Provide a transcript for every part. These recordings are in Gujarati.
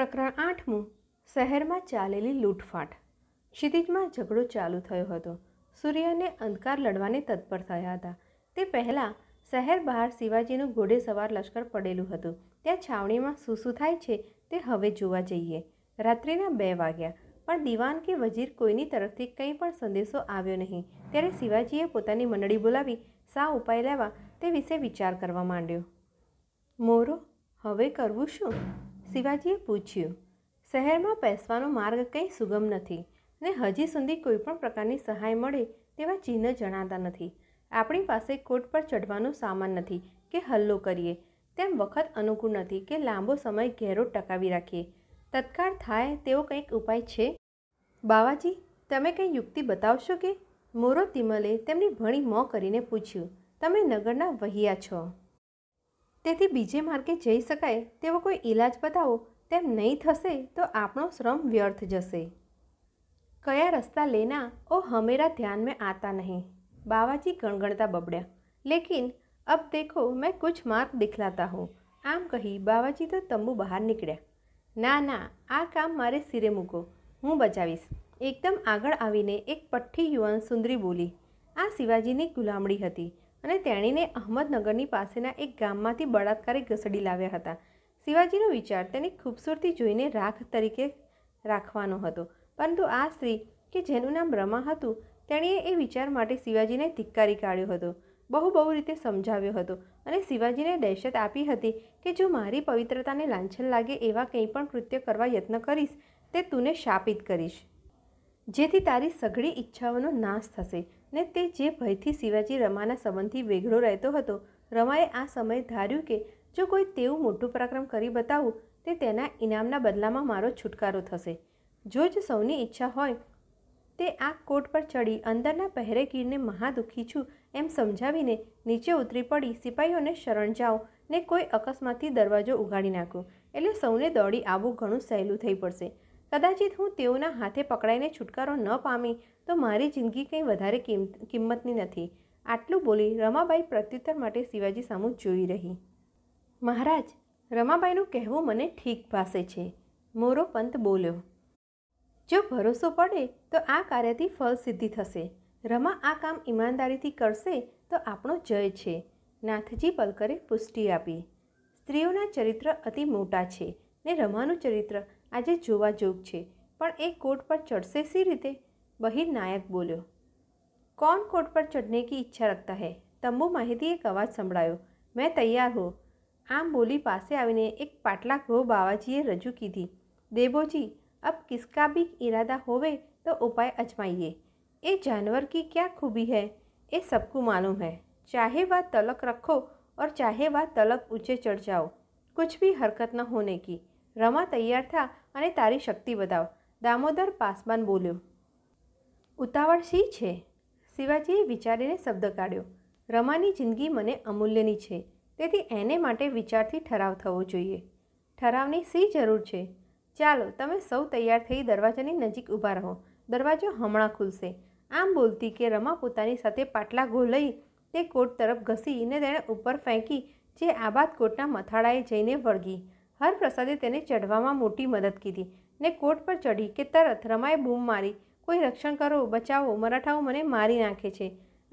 પ્રકરણ આઠમું શહેરમાં ચાલેલી લૂંટફાટ ક્ષિતિજમાં ઝઘડો ચાલુ થયો હતો સૂર્યને અંધકાર લડવાને તત્પર થયા હતા તે પહેલાં શહેર બહાર શિવાજીનું ઘોડે સવાર લશ્કર પડેલું હતું ત્યાં છાવણીમાં શું શું થાય છે તે હવે જોવા જઈએ રાત્રિના બે વાગ્યા પણ દિવાન કે વજીર કોઈની તરફથી કંઈ પણ સંદેશો આવ્યો નહીં ત્યારે શિવાજીએ પોતાની મંડળી બોલાવી સા ઉપાય લેવા તે વિશે વિચાર કરવા માંડ્યો મોરો હવે કરવું શું શિવાજીએ પૂછ્યું શહેરમાં બેસવાનો માર્ગ કંઈ સુગમ નથી ને હજી સુધી કોઈપણ પ્રકારની સહાય મળે તેવા ચિહ્ન જણાતા નથી આપણી પાસે કોટ પર ચઢવાનો સામાન નથી કે હલ્લો કરીએ તેમ વખત અનુકૂળ નથી કે લાંબો સમય ઘેરો ટકાવી રાખીએ તત્કાળ થાય તેવો કંઈક ઉપાય છે બાવાજી તમે કંઈ યુક્તિ બતાવશો કે મોરો તિમલે તેમની ભણી મોં કરીને પૂછ્યું તમે નગરના વહિયા છો તેથી બીજે માર્ગે જઈ શકાય તેવો કોઈ ઈલાજ બતાવો તેમ નહીં થશે તો આપણો શ્રમ વ્યર્થ જશે કયા રસ્તા લેના ઓ હમેરા ધ્યાન મેં આતા નહીં બાવાજી ગણગણતા બબડ્યા લેકિન અબ દેખો મેં કુછ માર્ગ દિખલાતા હું આમ કહી બાવાજી તો તંબુ બહાર નીકળ્યા ના ના આ કામ મારે સિરે મૂકો હું બચાવીશ એકદમ આગળ આવીને એક પઠ્ઠી યુવાન સુંદરી બોલી આ શિવાજીની ગુલામડી હતી અને તેણીને અહમદનગરની પાસેના એક ગામમાંથી બળાત્કારી ઘસડી લાવ્યા હતા શિવાજીનો વિચાર તેની ખૂબસૂરતી જોઈને રાખ તરીકે રાખવાનો હતો પરંતુ આ સ્ત્રી કે જેનું નામ રમા હતું તેણીએ એ વિચાર માટે શિવાજીને ધિક્કારી કાઢ્યો હતો બહુ બહુ રીતે સમજાવ્યો હતો અને શિવાજીને દહેશત આપી હતી કે જો મારી પવિત્રતાને લાંછન લાગે એવા કંઈ પણ કૃત્ય કરવા યત્ન કરીશ તે તુને શાપિત કરીશ જેથી તારી સઘળી ઈચ્છાઓનો નાશ થશે ને તે જે ભયથી શિવાજી રમાના સંબંધથી વેગળો રહેતો હતો રમાએ આ સમયે ધાર્યું કે જો કોઈ તેવું મોટું પરાક્રમ કરી બતાવું તે તેના ઇનામના બદલામાં મારો છુટકારો થશે જો જ સૌની ઈચ્છા હોય તે આ કોટ પર ચડી અંદરના પહેરે પહેરેગીરને મહાદુખી છું એમ સમજાવીને નીચે ઉતરી પડી સિપાહીઓને શરણ જાઓ ને કોઈ અકસ્માતથી દરવાજો ઉગાડી નાખ્યો એટલે સૌને દોડી આવવું ઘણું સહેલું થઈ પડશે કદાચિત હું તેઓના હાથે પકડાઈને છુટકારો ન પામી તો મારી જિંદગી કંઈ વધારે કિંમતની નથી આટલું બોલી રમાબાઈ પ્રત્યુત્તર માટે શિવાજી સામુ જોઈ રહી મહારાજ રમાબાઈનું કહેવું મને ઠીક ભાસે છે મોરો પંત બોલ્યો જો ભરોસો પડે તો આ કાર્યથી ફળ સિદ્ધિ થશે રમા આ કામ ઈમાનદારીથી કરશે તો આપણો જય છે નાથજી પલકરે પુષ્ટિ આપી સ્ત્રીઓના ચરિત્ર અતિ મોટા છે ને રમાનું ચરિત્ર આજે જોવા જોગ છે પણ એ કોટ પર ચડશે સી રીતે બહિર નાયક બોલ્યો કોણ કોટ પર ચઢને की ઈચ્છા રખતા હૈ તંબુ માહિતી એક અવાજ સંભળાયો મેં તૈયાર હો આમ બોલી પાસે આવીને એક પાટલા ઘો બાવાજીએ રજૂ કીધી દેવોજી अब किसका भी इरादा होवे तो उपाय अजमाइए ये जानवर की क्या खूबी है ये सबको मालूम है चाहे वह तलक रखो और चाहे वह तलक ऊँचे चढ़ जाओ कुछ भी हरकत न होने की રમા તૈયાર થા અને તારી શક્તિ બતાવ દામોદર પાસવાન બોલ્યો ઉતાવળ શી છે શિવાજીએ વિચારીને શબ્દ કાઢ્યો રમાની જિંદગી મને અમૂલ્યની છે તેથી એને માટે વિચારથી ઠરાવ થવો જોઈએ ઠરાવની શી જરૂર છે ચાલો તમે સૌ તૈયાર થઈ દરવાજાની નજીક ઊભા રહો દરવાજો હમણાં ખુલશે આમ બોલતી કે રમા પોતાની સાથે પાટલા ઘો લઈ તે કોટ તરફ ઘસીને તેણે ઉપર ફેંકી જે આબાદ કોટના મથાળાએ જઈને વળગી હરપ્રસાદે તેને ચઢવામાં મોટી મદદ કીધી ને કોટ પર ચઢી કે તરત રમાએ બૂમ મારી કોઈ રક્ષણ કરો બચાવો મરાઠાઓ મને મારી નાખે છે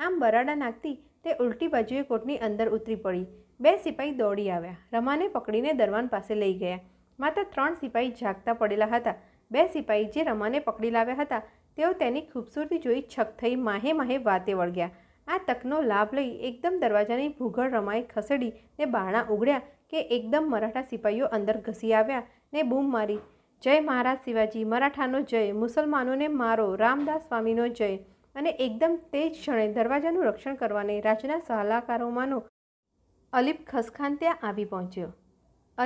આમ બરાડા નાખતી તે ઉલટી બાજુએ કોટની અંદર ઉતરી પડી બે સિપાઈ દોડી આવ્યા રમાને પકડીને દરવાન પાસે લઈ ગયા માત્ર ત્રણ સિપાઈ જાગતા પડેલા હતા બે સિપાઈ જે રમાને પકડી લાવ્યા હતા તેઓ તેની ખૂબસૂરતી જોઈ છક થઈ માહે માહે વાતે વળગ્યા આ તકનો લાભ લઈ એકદમ દરવાજાની ભૂગળ રમાઈ ખસેડી ને બાણા ઉગડ્યા કે એકદમ મરાઠા સિપાઈઓ અંદર ઘસી આવ્યા ને બૂમ મારી જય મહારાજ શિવાજી મરાઠાનો જય મુસલમાનોને મારો રામદાસ સ્વામીનો જય અને એકદમ તે જ ક્ષણે દરવાજાનું રક્ષણ કરવાને રાજના સલાહકારોમાંનો અલીફ ખસખાન ત્યાં આવી પહોંચ્યો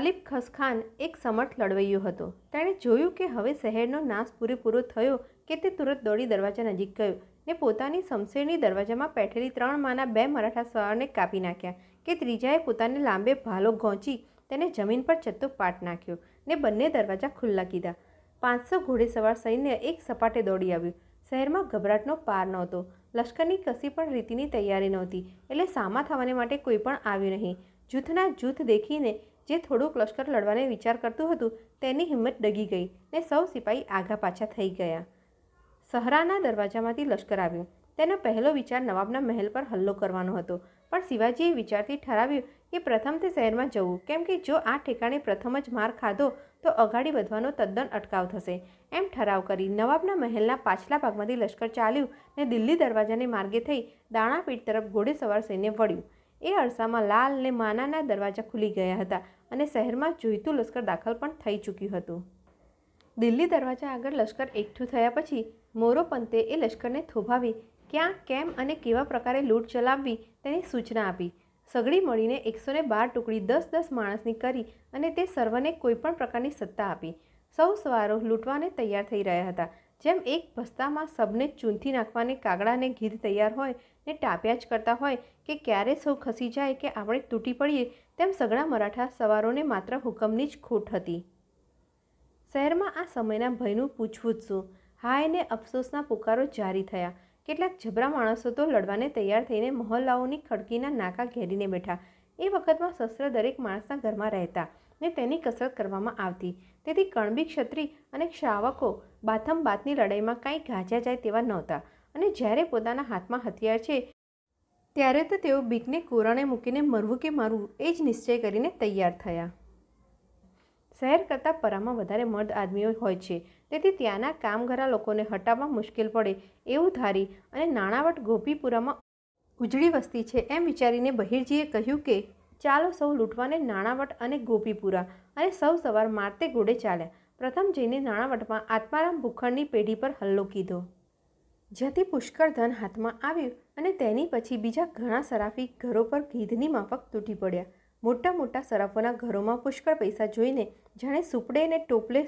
અલીફ ખસખાન એક સમર્થ લડવૈયો હતો તેણે જોયું કે હવે શહેરનો નાશ પૂરેપૂરો થયો કે તે તુરત દોડી દરવાજા નજીક ગયો ને પોતાની શમશેરની દરવાજામાં પેઠેલી ત્રણ માના બે મરાઠા સવારને કાપી નાખ્યા કે ત્રીજાએ પોતાને લાંબે ભાલો ઘોંચી તેને જમીન પર ચત્તો પાટ નાખ્યો ને બંને દરવાજા ખુલ્લા કીધા પાંચસો ઘોડેસવાર સૈન્ય એક સપાટે દોડી આવ્યું શહેરમાં ગભરાટનો પાર નહોતો લશ્કરની કસી પણ રીતિની તૈયારી નહોતી એટલે સામા થવાને માટે કોઈ પણ આવ્યું નહીં જૂથના જૂથ દેખીને જે થોડુંક લશ્કર લડવાને વિચાર કરતું હતું તેની હિંમત ડગી ગઈ ને સૌ સિપાહી આઘા પાછા થઈ ગયા સહરાના દરવાજામાંથી લશ્કર આવ્યું તેનો પહેલો વિચાર નવાબના મહેલ પર હલ્લો કરવાનો હતો પણ શિવાજીએ વિચારથી ઠરાવ્યું કે પ્રથમ તે શહેરમાં જવું કેમ કે જો આ ઠેકાણે પ્રથમ જ માર ખાધો તો અગાડી વધવાનો તદ્દન અટકાવ થશે એમ ઠરાવ કરી નવાબના મહેલના પાછલા ભાગમાંથી લશ્કર ચાલ્યું ને દિલ્હી દરવાજાને માર્ગે થઈ દાણાપીઠ તરફ ઘોડેસવાર સૈન્ય વળ્યું એ અરસામાં લાલ ને માનાના દરવાજા ખુલી ગયા હતા અને શહેરમાં જોઈતું લશ્કર દાખલ પણ થઈ ચૂક્યું હતું દિલ્હી દરવાજા આગળ લશ્કર એકઠું થયા પછી મોરો પંતે એ લશ્કરને થોભાવી ક્યાં કેમ અને કેવા પ્રકારે લૂંટ ચલાવવી તેની સૂચના આપી સગડી મળીને એકસો ને બાર ટુકડી દસ દસ માણસની કરી અને તે સર્વને કોઈપણ પ્રકારની સત્તા આપી સૌ સવારો લૂંટવાને તૈયાર થઈ રહ્યા હતા જેમ એક ભસ્તામાં સબને ચૂંથી નાખવાને કાગડાને ઘીધ તૈયાર હોય ને ટાપ્યા જ કરતા હોય કે ક્યારે સૌ ખસી જાય કે આપણે તૂટી પડીએ તેમ સઘળા મરાઠા સવારોને માત્ર હુકમની જ ખોટ હતી શહેરમાં આ સમયના ભયનું પૂછવું જ શું હાય ને અફસોસના પુકારો જારી થયા કેટલાક જબરા માણસો તો લડવાને તૈયાર થઈને મહોલ્લાઓની ખડકીના નાકા ઘેરીને બેઠા એ વખતમાં શસ્ત્ર દરેક માણસના ઘરમાં રહેતા ને તેની કસરત કરવામાં આવતી તેથી કણબી ક્ષત્રી અને શ્રાવકો બાથમ બાતની લડાઈમાં કાંઈ ગાજ્યા જાય તેવા નહોતા અને જ્યારે પોતાના હાથમાં હથિયાર છે ત્યારે તો તેઓ બીકને કોરાણે મૂકીને મરવું કે મારવું એ જ નિશ્ચય કરીને તૈયાર થયા શહેર કરતાં પરામાં વધારે મર્દ આદમીઓ હોય છે તેથી ત્યાંના કામઘરા લોકોને હટાવવા મુશ્કેલ પડે એવું ધારી અને નાણાવટ ગોપીપુરામાં ઉજળી વસ્તી છે એમ વિચારીને બહિરજીએ કહ્યું કે ચાલો સૌ લૂંટવાને નાણાવટ અને ગોપીપુરા અને સૌ સવાર મારતે ગોડે ચાલ્યા પ્રથમ જઈને નાણાવટમાં આત્મારામ ભૂખંડની પેઢી પર હલ્લો કીધો જ્યાંથી પુષ્કળ ધન હાથમાં આવ્યું અને તેની પછી બીજા ઘણા સરાફી ઘરો પર ગીધની માફક તૂટી પડ્યા મોટા મોટા સરાફોના ઘરોમાં પુષ્કળ પૈસા જોઈને જાણે સુપડે અને ટોપલે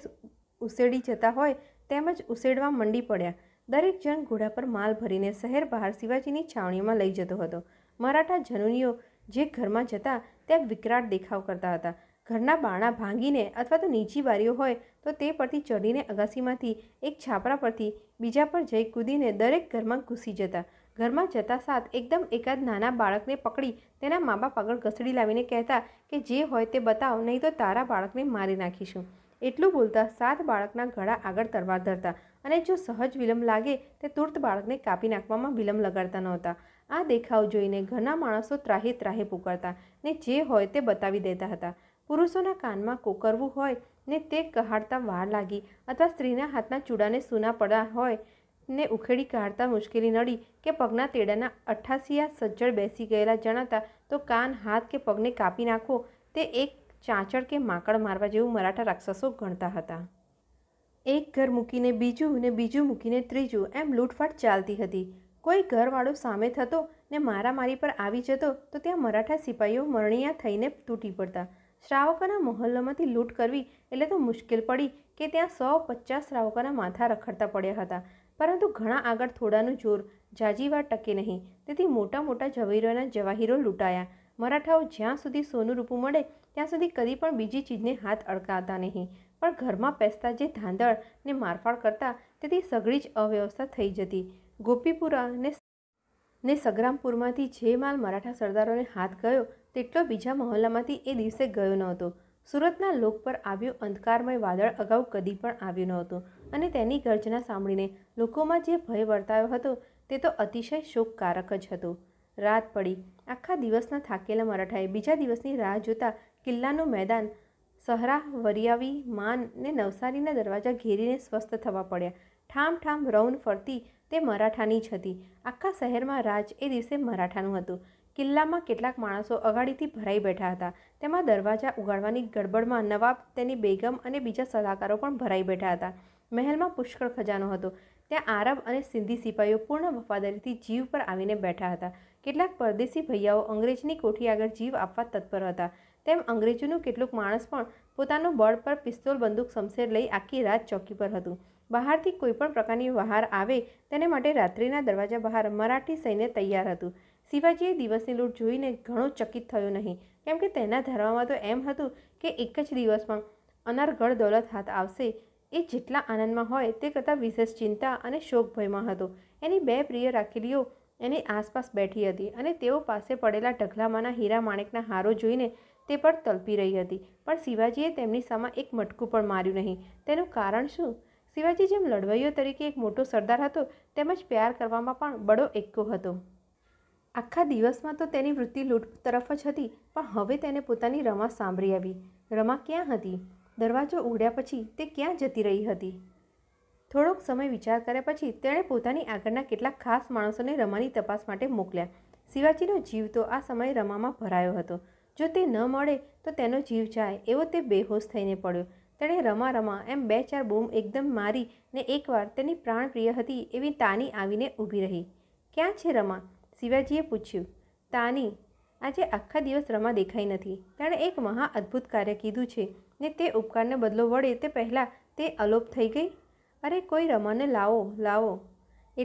ઉસેડી જતા હોય તેમજ ઉસેડવા મંડી પડ્યા દરેક જણ ઘોડા પર માલ ભરીને શહેર બહાર શિવાજીની છાવણીમાં લઈ જતો હતો મરાઠા જનુનીઓ જે ઘરમાં જતા ત્યાં વિકરાટ દેખાવ કરતા હતા ઘરના બાણા ભાંગીને અથવા તો નીચી બારીઓ હોય તો તે પરથી ચડીને અગાસીમાંથી એક છાપરા પરથી બીજા પર જઈ કૂદીને દરેક ઘરમાં ઘૂસી જતા ઘરમાં જતા સાત એકદમ એકાદ નાના બાળકને પકડી તેના મા બાપ આગળ ઘસડી લાવીને કહેતા કે જે હોય તે બતાવ નહીં તો તારા બાળકને મારી નાખીશું એટલું બોલતા સાત બાળકના ઘડા આગળ તરવાર ધરતા અને જો સહજ વિલંબ લાગે તે તુર્ત બાળકને કાપી નાખવામાં વિલંબ લગાડતા નહોતા આ દેખાવ જોઈને ઘરના માણસો ત્રાહે ત્રાહે પુકારતા ને જે હોય તે બતાવી દેતા હતા પુરુષોના કાનમાં કોકરવું હોય ને તે કહાડતા વાર લાગી અથવા સ્ત્રીના હાથના ચૂડાને સૂના પડ્યા હોય ને ઉખેડી કાઢતા મુશ્કેલી નડી કે પગના તેડાના અઠ્ઠાસીયા સજ્જડ બેસી ગયેલા જણાતા તો કાન હાથ કે પગને કાપી નાખો તે એક ચાંચળ કે માકડ મારવા જેવું મરાઠા રાક્ષસો ગણતા હતા એક ઘર મૂકીને બીજું ને બીજું મૂકીને ત્રીજું એમ લૂંટફાટ ચાલતી હતી કોઈ ઘરવાળો સામે થતો ને મારામારી પર આવી જતો તો ત્યાં મરાઠા સિપાઈઓ મરણીયા થઈને તૂટી પડતા શ્રાવકોના મહોલ્લામાંથી લૂંટ કરવી એટલે તો મુશ્કેલ પડી કે ત્યાં સો પચાસ શ્રાવકોના માથા રખડતા પડ્યા હતા પરંતુ ઘણા આગળ થોડાનું જોર જાજીવાર ટકે નહીં તેથી મોટા મોટા ઝવેરોના જવાહીરો લૂંટાયા મરાઠાઓ જ્યાં સુધી સોનું રૂપું મળે ત્યાં સુધી કદી પણ બીજી ચીજને હાથ અડકાતા નહીં પણ ઘરમાં પેસતા જે ધાંધળ ને મારફાળ કરતા તેથી સઘળી જ અવ્યવસ્થા થઈ જતી ગોપીપુરા ને ને સગ્રામપુરમાંથી જે માલ મરાઠા સરદારોને હાથ ગયો તેટલો બીજા મહોલ્લામાંથી એ દિવસે ગયો નહોતો સુરતના લોક પર આવ્યું અંધકારમય વાદળ અગાઉ કદી પણ આવ્યું નહોતું અને તેની ગર્જના સાંભળીને લોકોમાં જે ભય વર્તાયો હતો તે તો અતિશય શોકકારક જ હતો રાત પડી આખા દિવસના થાકેલા મરાઠાએ બીજા દિવસની રાહ જોતા કિલ્લાનું મેદાન સહરા વરિયાવી માન ને નવસારીના દરવાજા ઘેરીને સ્વસ્થ થવા પડ્યા ઠામ ઠામ રૌન ફરતી તે મરાઠાની જ હતી આખા શહેરમાં રાજ એ દિવસે મરાઠાનું હતું કિલ્લામાં કેટલાક માણસો અગાડીથી ભરાઈ બેઠા હતા તેમાં દરવાજા ઉગાડવાની ગડબડમાં નવાબ તેની બેગમ અને બીજા સલાહકારો પણ ભરાઈ બેઠા હતા મહેલમાં પુષ્કળ ખજાનો હતો ત્યાં આરબ અને સિંધી સિપાહીઓ પૂર્ણ વફાદારીથી જીવ પર આવીને બેઠા હતા કેટલાક પરદેશી ભૈયાઓ અંગ્રેજની કોઠી આગળ જીવ આપવા તત્પર હતા તેમ અંગ્રેજોનું કેટલુંક માણસ પણ પોતાનું બળ પર પિસ્તોલ બંદૂક શમશેર લઈ આખી રાત ચોકી પર હતું બહારથી કોઈપણ પ્રકારની વહાર આવે તેને માટે રાત્રિના દરવાજા બહાર મરાઠી સૈન્ય તૈયાર હતું શિવાજીએ દિવસની લૂંટ જોઈને ઘણો ચકિત થયો નહીં કેમ કે તેના ધર્મમાં તો એમ હતું કે એક જ દિવસમાં અનારગળ દોલત હાથ આવશે એ જેટલા આનંદમાં હોય તે કરતાં વિશેષ ચિંતા અને શોક ભયમાં હતો એની બે પ્રિય રાખેલીઓ એની આસપાસ બેઠી હતી અને તેઓ પાસે પડેલા ઢગલામાંના હીરા માણેકના હારો જોઈને તે પણ તલપી રહી હતી પણ શિવાજીએ તેમની સામે એક મટકું પણ માર્યું નહીં તેનું કારણ શું શિવાજી જેમ લડવાઈઓ તરીકે એક મોટો સરદાર હતો તેમજ પ્યાર કરવામાં પણ બડો એક્કો હતો આખા દિવસમાં તો તેની વૃત્તિ લૂંટ તરફ જ હતી પણ હવે તેને પોતાની રમા સાંભળી આવી રમા ક્યાં હતી દરવાજો ઉઘડ્યા પછી તે ક્યાં જતી રહી હતી થોડોક સમય વિચાર કર્યા પછી તેણે પોતાની આગળના કેટલાક ખાસ માણસોને રમાની તપાસ માટે મોકલ્યા શિવાજીનો જીવ તો આ સમયે રમામાં ભરાયો હતો જો તે ન મળે તો તેનો જીવ જાય એવો તે બેહોશ થઈને પડ્યો તેણે રમા રમા એમ બે ચાર બૂમ એકદમ મારી ને એકવાર તેની પ્રાણપ્રિય હતી એવી તાની આવીને ઊભી રહી ક્યાં છે રમા શિવાજીએ પૂછ્યું તાની આજે આખા દિવસ રમા દેખાઈ નથી તેણે એક મહા અદ્ભુત કાર્ય કીધું છે ને તે ઉપકારને બદલો વળે તે પહેલાં તે અલોપ થઈ ગઈ અરે કોઈ રમાને લાવો લાવો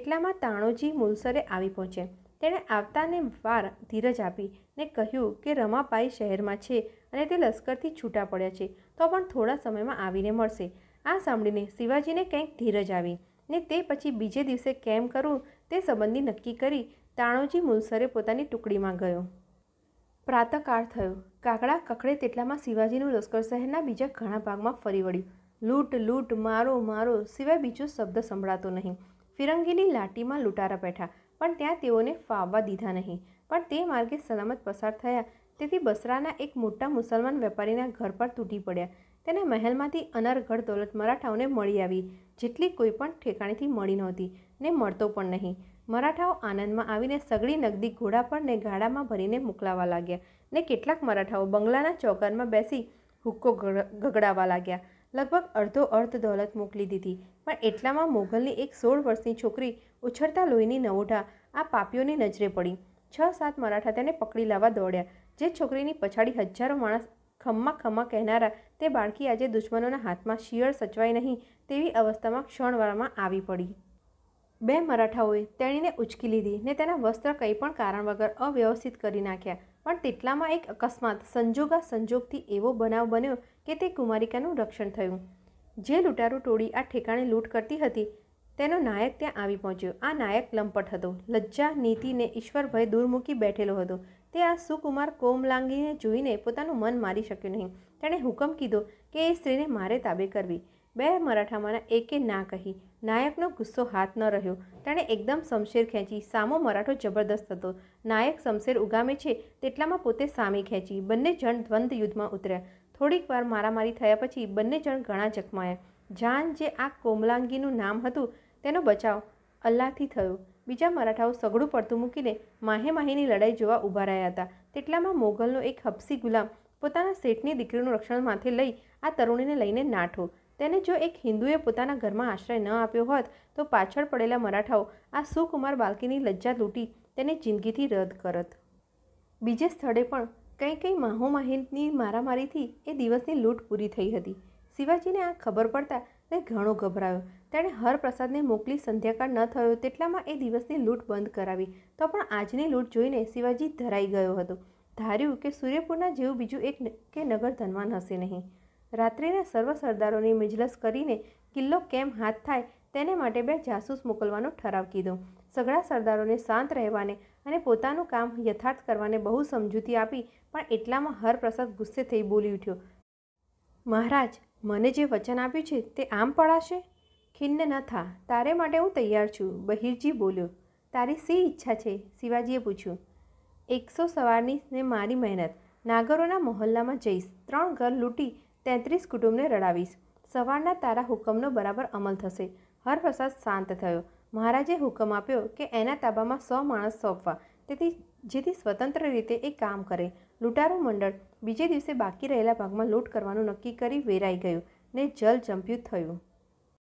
એટલામાં તાણોજી મુલસરે આવી પહોંચ્યા તેણે આવતાને વાર ધીરજ આપી ને કહ્યું કે રમાપાઈ શહેરમાં છે અને તે લશ્કરથી છૂટા પડ્યા છે તો પણ થોડા સમયમાં આવીને મળશે આ સાંભળીને શિવાજીને કંઈક ધીરજ આવી ને તે પછી બીજે દિવસે કેમ કરવું તે સંબંધી નક્કી કરી તાણોજી મુલસરે પોતાની ટુકડીમાં ગયો પ્રાતકાળ થયો કાકડા કકડે તેટલામાં શિવાજીનું લશ્કર શહેરના બીજા ઘણા ભાગમાં ફરી વળ્યું લૂંટ લૂંટ મારો મારો સિવાય બીજો શબ્દ સંભળાતો નહીં ફિરંગીની લાટીમાં લૂંટારા બેઠા પણ ત્યાં તેઓને ફાવવા દીધા નહીં પણ તે માર્ગે સલામત પસાર થયા તેથી બસરાના એક મોટા મુસલમાન વેપારીના ઘર પર તૂટી પડ્યા તેને મહેલમાંથી અનરઘડ દોલત મરાઠાઓને મળી આવી જેટલી કોઈ પણ ઠેકાણેથી મળી નહોતી ને મળતો પણ નહીં મરાઠાઓ આનંદમાં આવીને સગળી નગદી ઘોડા ઘોડાપણને ગાડામાં ભરીને મોકલાવા લાગ્યા ને કેટલાક મરાઠાઓ બંગલાના ચોકરમાં બેસી હુક્કો ગગડાવા લાગ્યા લગભગ અડધો અર્ધ દોલત મોકલી દીધી પણ એટલામાં મોગલની એક સોળ વર્ષની છોકરી ઉછળતા લોહીની નવોઢા આ પાપીઓની નજરે પડી છ સાત મરાઠા તેને પકડી લાવવા દોડ્યા જે છોકરીની પછાડી હજારો માણસ ખમ્મા ખમ્મા કહેનારા તે બાળકી આજે દુશ્મનોના હાથમાં શિયળ સચવાય નહીં તેવી અવસ્થામાં ક્ષણવારમાં આવી પડી બે મરાઠાઓએ તેણીને ઉચકી લીધી ને તેના વસ્ત્ર કંઈ પણ કારણ વગર અવ્યવસ્થિત કરી નાખ્યા પણ તેટલામાં એક અકસ્માત સંજોગા સંજોગથી એવો બનાવ બન્યો કે તે કુમારિકાનું રક્ષણ થયું જે લૂંટારૂ ટોળી આ ઠેકાણે લૂંટ કરતી હતી તેનો નાયક ત્યાં આવી પહોંચ્યો આ નાયક લંપટ હતો લજ્જા નીતિને ઈશ્વરભય દૂર મૂકી બેઠેલો હતો તે આ સુકુમાર કોમલાંગીને જોઈને પોતાનું મન મારી શક્યું નહીં તેણે હુકમ કીધો કે એ સ્ત્રીને મારે તાબે કરવી બે મરાઠામાંના એકે ના કહી નાયકનો ગુસ્સો હાથ ન રહ્યો તેણે એકદમ શમશેર ખેંચી સામો મરાઠો જબરદસ્ત હતો નાયક શમશેર ઉગામે છે તેટલામાં પોતે સામે ખેંચી બંને જણ દ્વંદ યુદ્ધમાં ઉતર્યા થોડીક વાર મારામારી થયા પછી બંને જણ ઘણા જખમાયા જાન જે આ કોમલાંગીનું નામ હતું તેનો બચાવ અલ્લાહથી થયો બીજા મરાઠાઓ સગડું પડતું મૂકીને માહે માહીની લડાઈ જોવા ઊભા રહ્યા હતા તેટલામાં મોગલનો એક હપસી ગુલામ પોતાના શેઠની દીકરીનું રક્ષણ માથે લઈ આ તરુણીને લઈને નાઠો તેને જો એક હિન્દુએ પોતાના ઘરમાં આશ્રય ન આપ્યો હોત તો પાછળ પડેલા મરાઠાઓ આ સુકુમાર બાલકીની લજ્જા લૂંટી તેને જિંદગીથી રદ કરત બીજે સ્થળે પણ કંઈ કંઈ માહોમાહિલની મારામારીથી એ દિવસની લૂંટ પૂરી થઈ હતી શિવાજીને આ ખબર પડતા તે ઘણો ગભરાયો તેણે હરપ્રસાદને મોકલી સંધ્યાકાળ ન થયો તેટલામાં એ દિવસની લૂંટ બંધ કરાવી તો પણ આજની લૂંટ જોઈને શિવાજી ધરાઈ ગયો હતો ધાર્યું કે સૂર્યપુરના જેવું બીજું એક કે નગર ધનવાન હશે નહીં રાત્રિના સર્વ સરદારોની મજલસ કરીને કિલ્લો કેમ હાથ થાય તેને માટે બે જાસૂસ મોકલવાનો ઠરાવ કીધો સઘળા સરદારોને શાંત રહેવાને અને પોતાનું કામ યથાર્થ કરવાને બહુ સમજૂતી આપી પણ એટલામાં હરપ્રસાદ ગુસ્સે થઈ બોલી ઉઠ્યો મહારાજ મને જે વચન આપ્યું છે તે આમ પડાશે ખિન્ન ન થા તારે માટે હું તૈયાર છું બહિરજી બોલ્યો તારી સી ઈચ્છા છે શિવાજીએ પૂછ્યું એકસો સવારની ને મારી મહેનત નાગરોના મહોલ્લામાં જઈશ ત્રણ ઘર લૂંટી તેત્રીસ કુટુંબને રડાવીશ સવારના તારા હુકમનો બરાબર અમલ થશે હરપ્રસાદ શાંત થયો મહારાજે હુકમ આપ્યો કે એના તાબામાં સો માણસ સોંપવા તેથી જેથી સ્વતંત્ર રીતે એ કામ કરે લૂંટારો મંડળ બીજે દિવસે બાકી રહેલા ભાગમાં લૂંટ કરવાનું નક્કી કરી વેરાઈ ગયું ને જલ જંપ્યું થયું